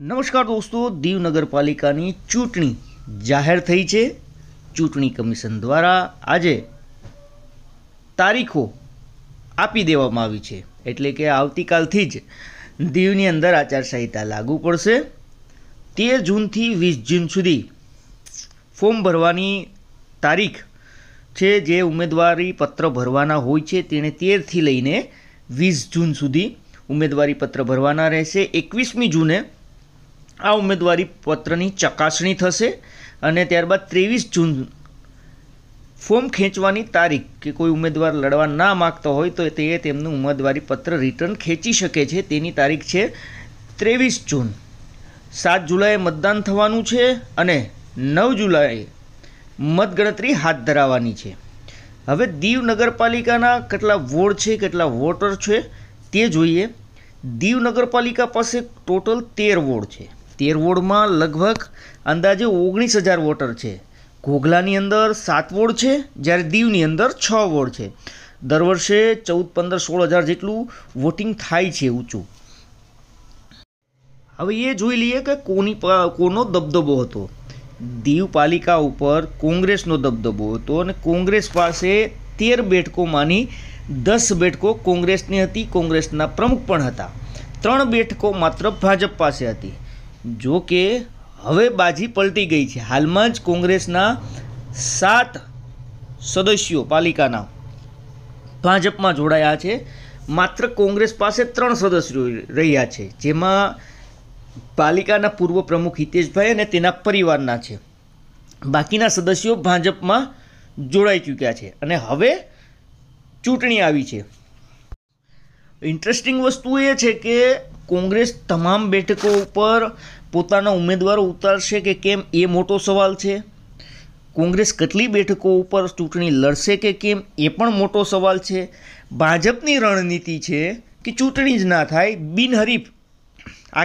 નમસ્કાર દોસ્તો દીવ નગરપાલિકાની ચૂંટણી જાહેર થઈ છે ચૂંટણી કમિશન દ્વારા આજે તારીખો આપી દેવામાં આવી છે એટલે કે આવતીકાલથી જ દીવની અંદર આચારસંહિતા લાગુ પડશે તેર જૂનથી વીસ જૂન સુધી ફોર્મ ભરવાની તારીખ છે જે ઉમેદવારી પત્ર ભરવાના હોય છે તેણે તેરથી લઈને વીસ જૂન સુધી ઉમેદવારી પત્ર ભરવાના રહેશે એકવીસમી જૂને આ ઉમેદવારી પત્રની ચકાસણી થશે અને ત્યારબાદ ત્રેવીસ જૂન ફોર્મ ખેંચવાની તારીખ કે કોઈ ઉમેદવાર લડવા ના માગતો હોય તો તે તેમનું ઉમેદવારી પત્ર રિટર્ન ખેંચી શકે છે તેની તારીખ છે ત્રેવીસ જૂન સાત જુલાઈએ મતદાન થવાનું છે અને નવ જુલાઈએ મતગણતરી હાથ ધરાવવાની છે હવે દીવ નગરપાલિકાના કેટલા વોર્ડ છે કેટલા વોટર છે તે જોઈએ દીવ નગરપાલિકા પાસે ટોટલ તેર વોર્ડ છે તેર વોર્ડમાં લગભગ અંદાજે ઓગણીસ હજાર વોટર છે ઘોઘલાની અંદર સાત વોર્ડ છે જ્યારે દીવની અંદર છ વોર્ડ છે દર વર્ષે ચૌદ પંદર સોળ હજાર જેટલું વોટિંગ થાય છે ઊંચું હવે એ જોઈ લઈએ કે કોની કોનો દબદબો હતો દીવ પાલિકા ઉપર કોંગ્રેસનો દબદબો હતો અને કોંગ્રેસ પાસે તેર બેઠકોમાંની દસ બેઠકો કોંગ્રેસની હતી કોંગ્રેસના પ્રમુખ પણ હતા ત્રણ બેઠકો માત્ર ભાજપ પાસે હતી જો કે હવે બાજી પલટી ગઈ છે હાલમાં જ કોંગ્રેસના સાત સદસ્યો પાલિકાના ભાજપમાં જોડાયા છે માત્ર કોંગ્રેસ પાસે ત્રણ સદસ્યો રહ્યા છે જેમાં પાલિકાના પૂર્વ પ્રમુખ હિતેશભાઈ અને તેના પરિવારના છે બાકીના સદસ્યો ભાજપમાં જોડાઈ ચૂક્યા છે અને હવે ચૂંટણી આવી છે ઇન્ટરેસ્ટિંગ વસ્તુ એ છે કે કોંગ્રેસ તમામ બેઠકો ઉપર પોતાના ઉમેદવારો ઉતારશે કે કેમ એ મોટો સવાલ છે કોંગ્રેસ કેટલી બેઠકો ઉપર ચૂંટણી લડશે કે કેમ એ પણ મોટો સવાલ છે ભાજપની રણનીતિ છે કે ચૂંટણી જ ના થાય બિનહરીફ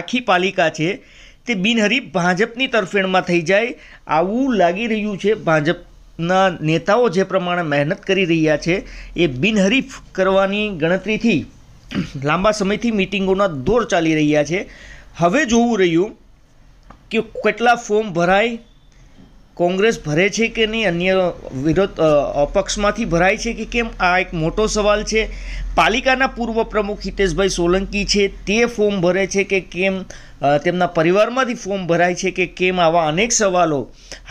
આખી પાલિકા છે તે બિનહરીફ ભાજપની તરફેણમાં થઈ જાય આવું લાગી રહ્યું છે ભાજપના નેતાઓ જે પ્રમાણે મહેનત કરી રહ્યા છે એ બિનહરીફ કરવાની ગણતરીથી લાંબા સમયથી મિટિંગોના દોર ચાલી રહ્યા છે હવે જોવું રહ્યું કે કેટલા ફોર્મ ભરાય કોંગ્રેસ ભરે છે કે નહીં અન્ય વિરોધ અપક્ષમાંથી ભરાય છે કે કેમ આ એક મોટો સવાલ છે પાલિકાના પૂર્વ પ્રમુખ હિતેશભાઈ સોલંકી છે તે ફોર્મ ભરે છે કે કેમ તેમના પરિવારમાંથી ફોર્મ ભરાય છે કે કેમ આવા અનેક સવાલો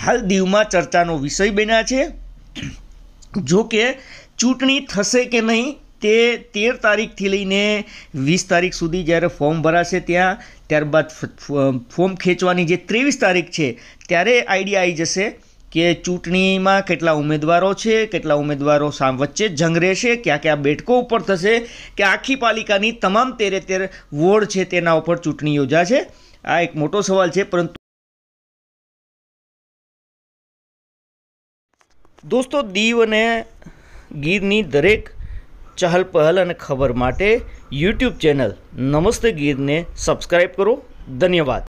હાલ દીવમાં ચર્ચાનો વિષય બન્યા છે જો કે ચૂંટણી થશે કે નહીં તે તેર તારીખથી લઈને વીસ તારીખ સુધી જ્યારે ફોર્મ ભરાશે ત્યાં ત્યારબાદ ફોર્મ ખેંચવાની જે ત્રેવીસ તારીખ છે ત્યારે આઈડિયા આવી જશે કે ચૂંટણીમાં કેટલા ઉમેદવારો છે કેટલા ઉમેદવારો વચ્ચે જંગ રહેશે ક્યાં ક્યાં બેઠકો ઉપર થશે કે આખી પાલિકાની તમામ તેરે તેર વોર્ડ છે તેના ઉપર ચૂંટણી યોજાશે આ એક મોટો સવાલ છે પરંતુ દોસ્તો દીવ અને ગીરની દરેક ચહલ પહલ અને ખબર માટે યુટ્યુબ ચેનલ નમસ્તે ગીરને સબસ્ક્રાઈબ કરો ધન્યવાદ